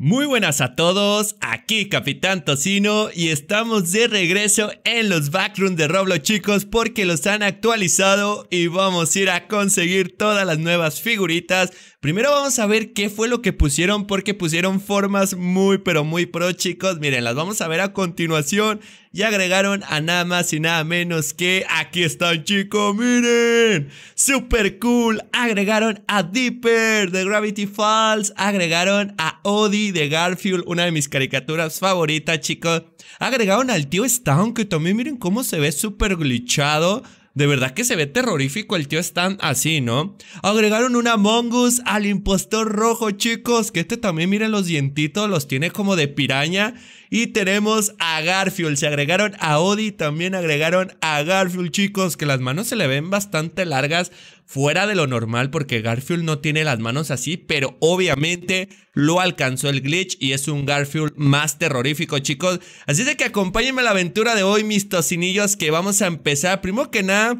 Muy buenas a todos, aquí Capitán Tocino y estamos de regreso en los backrooms de Roblox chicos porque los han actualizado y vamos a ir a conseguir todas las nuevas figuritas Primero vamos a ver qué fue lo que pusieron porque pusieron formas muy pero muy pro chicos. Miren, las vamos a ver a continuación y agregaron a nada más y nada menos que aquí están chicos, miren. Super cool. Agregaron a Dipper de Gravity Falls. Agregaron a Odie de Garfield, una de mis caricaturas favoritas chicos. Agregaron al tío Stone que también miren cómo se ve súper glitchado. De verdad que se ve terrorífico el tío Stan así, ¿no? Agregaron una mongus al impostor rojo, chicos. Que este también, miren los dientitos, los tiene como de piraña. Y tenemos a Garfield. Se agregaron a Odie, también agregaron a Garfield, chicos. Que las manos se le ven bastante largas fuera de lo normal porque Garfield no tiene las manos así, pero obviamente lo alcanzó el glitch y es un Garfield más terrorífico, chicos. Así de que acompáñenme a la aventura de hoy, mis tocinillos, que vamos a empezar. Primero que nada,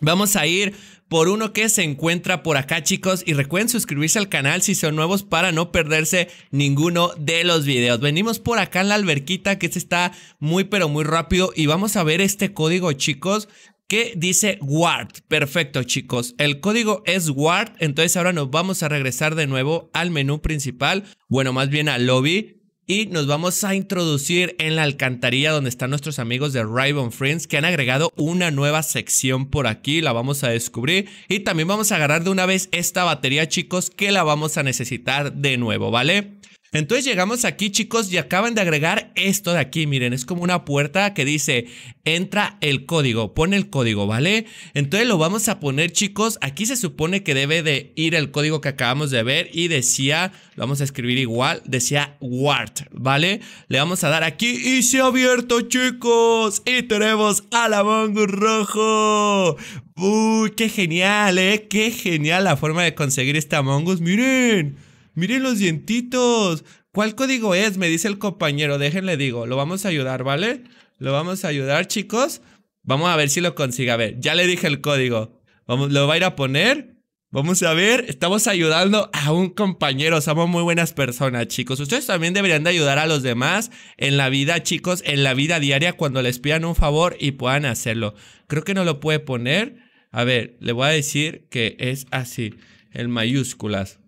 vamos a ir por uno que se encuentra por acá chicos y recuerden suscribirse al canal si son nuevos para no perderse ninguno de los videos. Venimos por acá en la alberquita que se este está muy pero muy rápido y vamos a ver este código chicos que dice Ward. Perfecto, chicos. El código es Ward. Entonces ahora nos vamos a regresar de nuevo al menú principal. Bueno, más bien al lobby. Y nos vamos a introducir en la alcantarilla donde están nuestros amigos de Ribbon Friends que han agregado una nueva sección por aquí, la vamos a descubrir. Y también vamos a agarrar de una vez esta batería chicos que la vamos a necesitar de nuevo, ¿vale? Entonces llegamos aquí, chicos, y acaban de agregar esto de aquí. Miren, es como una puerta que dice, entra el código, pone el código, ¿vale? Entonces lo vamos a poner, chicos. Aquí se supone que debe de ir el código que acabamos de ver y decía, lo vamos a escribir igual, decía WART, ¿vale? Le vamos a dar aquí y se ha abierto, chicos. Y tenemos a la mongo rojo. ¡Uy, qué genial, eh! ¡Qué genial la forma de conseguir este Among ¡Miren! miren los dientitos. ¿Cuál código es? Me dice el compañero, déjenle digo, lo vamos a ayudar, ¿vale? Lo vamos a ayudar, chicos. Vamos a ver si lo consigue. A ver, ya le dije el código. Vamos, lo va a ir a poner. Vamos a ver, estamos ayudando a un compañero, somos muy buenas personas, chicos. Ustedes también deberían de ayudar a los demás en la vida, chicos, en la vida diaria cuando les pidan un favor y puedan hacerlo. Creo que no lo puede poner. A ver, le voy a decir que es así, en mayúsculas.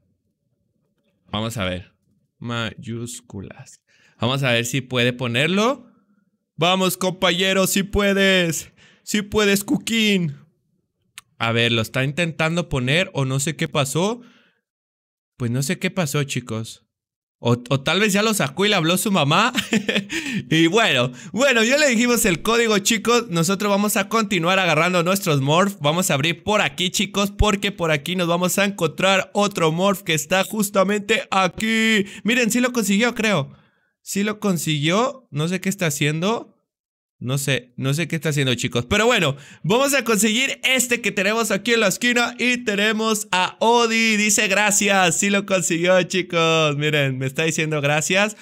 Vamos a ver. Mayúsculas. Vamos a ver si puede ponerlo. Vamos, compañero, si puedes. Si puedes, Cuquín. A ver, lo está intentando poner o no sé qué pasó. Pues no sé qué pasó, chicos. O, tal vez ya lo sacó y le habló su mamá. y bueno, bueno, ya le dijimos el código, chicos. Nosotros vamos a continuar agarrando nuestros morph. Vamos a abrir por aquí, chicos, porque por aquí nos vamos a encontrar otro morph que está justamente aquí. Miren, sí lo consiguió, creo. Sí lo consiguió. No sé qué está haciendo. No sé, no sé qué está haciendo, chicos. Pero bueno, vamos a conseguir este que tenemos aquí en la esquina. Y tenemos a Odi. Dice gracias. Sí lo consiguió, chicos. Miren, me está diciendo gracias.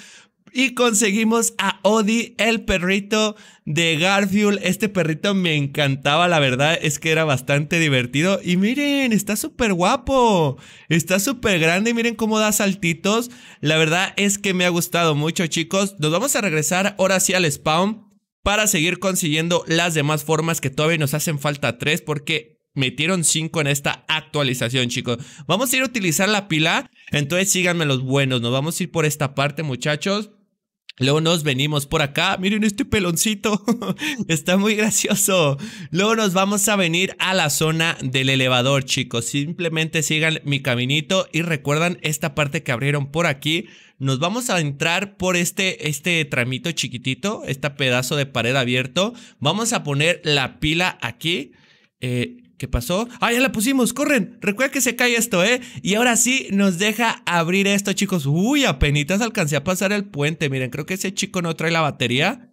Y conseguimos a Odi, el perrito de Garfield. Este perrito me encantaba, la verdad es que era bastante divertido. Y miren, está súper guapo. Está súper grande. Miren cómo da saltitos. La verdad es que me ha gustado mucho, chicos. Nos vamos a regresar ahora sí al spawn para seguir consiguiendo las demás formas que todavía nos hacen falta tres porque metieron 5 en esta actualización, chicos. Vamos a ir a utilizar la pila, entonces síganme los buenos, nos vamos a ir por esta parte, muchachos. Luego nos venimos por acá. Miren este peloncito. Está muy gracioso. Luego nos vamos a venir a la zona del elevador, chicos. Simplemente sigan mi caminito y recuerdan esta parte que abrieron por aquí nos vamos a entrar por este, este tramito chiquitito, este pedazo de pared abierto. Vamos a poner la pila aquí. Eh, ¿Qué pasó? Ah, ya la pusimos, corren. Recuerda que se cae esto, ¿eh? Y ahora sí nos deja abrir esto, chicos. Uy, apenas alcancé a pasar el puente. Miren, creo que ese chico no trae la batería.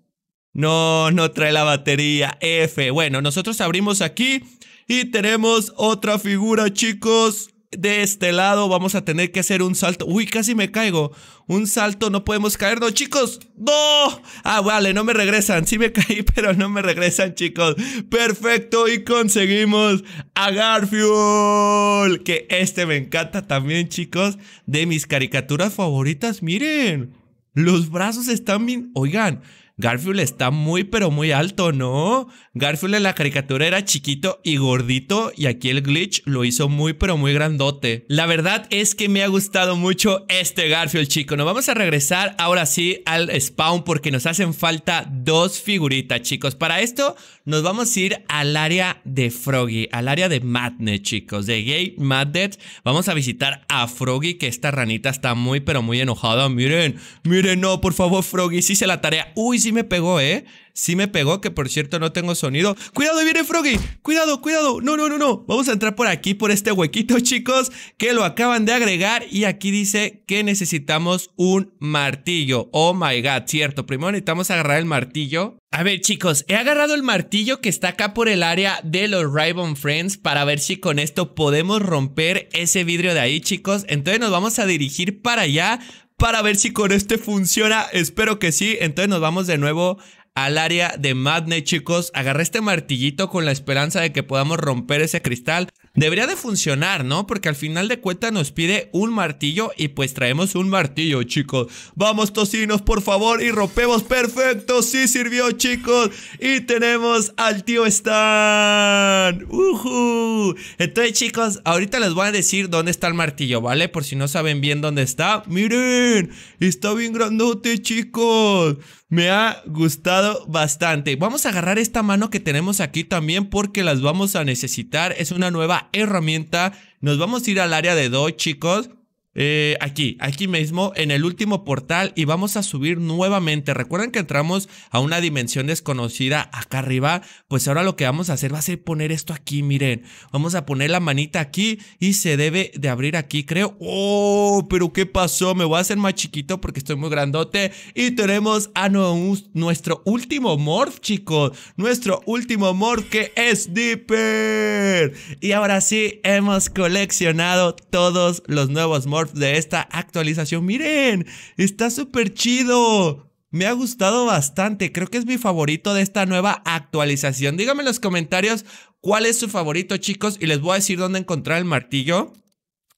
No, no trae la batería. F. Bueno, nosotros abrimos aquí y tenemos otra figura, chicos de este lado vamos a tener que hacer un salto. Uy, casi me caigo. Un salto, no podemos caernos, chicos. ¡No! Ah, vale, no me regresan. Sí me caí, pero no me regresan, chicos. Perfecto, y conseguimos a Garfield. Que este me encanta también, chicos. De mis caricaturas favoritas, miren. Los brazos están bien... Oigan, Garfield está muy, pero muy alto, ¿no? Garfield en la caricatura era chiquito y gordito y aquí el glitch lo hizo muy, pero muy grandote. La verdad es que me ha gustado mucho este Garfield, chico. Nos vamos a regresar ahora sí al spawn porque nos hacen falta dos figuritas, chicos. Para esto nos vamos a ir al área de Froggy, al área de Madness, chicos, de Gay Madness. Vamos a visitar a Froggy, que esta ranita está muy, pero muy enojada. Miren, miren, no, por favor, Froggy, sí se la tarea. Uy, sí me pegó, ¿eh? Sí me pegó, que por cierto no tengo sonido. ¡Cuidado, viene Froggy! ¡Cuidado, cuidado! No, no, no, no. Vamos a entrar por aquí, por este huequito, chicos, que lo acaban de agregar. Y aquí dice que necesitamos un martillo. Oh my god, cierto. Primero necesitamos agarrar el martillo. A ver, chicos, he agarrado el martillo que está acá por el área de los Ribbon Friends para ver si con esto podemos romper ese vidrio de ahí, chicos. Entonces nos vamos a dirigir para allá para ver si con este funciona. Espero que sí. Entonces nos vamos de nuevo al área de Madne, chicos. Agarré este martillito con la esperanza de que podamos romper ese cristal. Debería de funcionar, ¿no? Porque al final de cuentas nos pide un martillo y pues traemos un martillo, chicos. Vamos, tocinos, por favor, y rompemos. Perfecto, sí sirvió, chicos. Y tenemos al tío Stan. ¡Uhú! Entonces, chicos, ahorita les voy a decir dónde está el martillo, ¿vale? Por si no saben bien dónde está. Miren, está bien grandote, chicos. Me ha gustado bastante. Vamos a agarrar esta mano que tenemos aquí también porque las vamos a necesitar. Es una nueva herramienta. Nos vamos a ir al área de dos chicos. Eh, aquí, aquí mismo, en el último portal y vamos a subir nuevamente. Recuerden que entramos a una dimensión desconocida acá arriba. Pues ahora lo que vamos a hacer va a ser poner esto aquí, miren. Vamos a poner la manita aquí y se debe de abrir aquí, creo. ¡Oh! ¿Pero qué pasó? Me voy a hacer más chiquito porque estoy muy grandote. Y tenemos a no, nuestro último morph, chicos. Nuestro último morph que es Dipper. Y ahora sí, hemos coleccionado todos los nuevos morphs de esta actualización. Miren, está súper chido. Me ha gustado bastante, creo que es mi favorito de esta nueva actualización. Díganme en los comentarios cuál es su favorito, chicos, y les voy a decir dónde encontrar el martillo.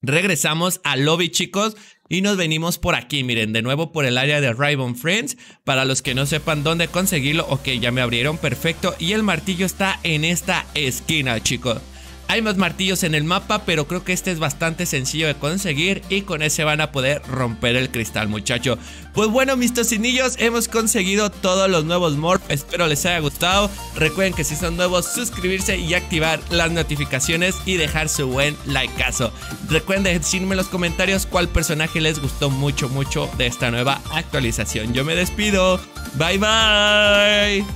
Regresamos al lobby, chicos, y nos venimos por aquí, miren, de nuevo por el área de Ribbon Friends. Para los que no sepan dónde conseguirlo, ok, ya me abrieron, perfecto. Y el martillo está en esta esquina, chicos. Hay más martillos en el mapa, pero creo que este es bastante sencillo de conseguir y con ese van a poder romper el cristal, muchacho. Pues bueno, mis tocinillos, hemos conseguido todos los nuevos morphs. Espero les haya gustado. Recuerden que si son nuevos, suscribirse y activar las notificaciones y dejar su buen likeazo. Recuerden decirme en los comentarios cuál personaje les gustó mucho, mucho de esta nueva actualización. Yo me despido. Bye, bye.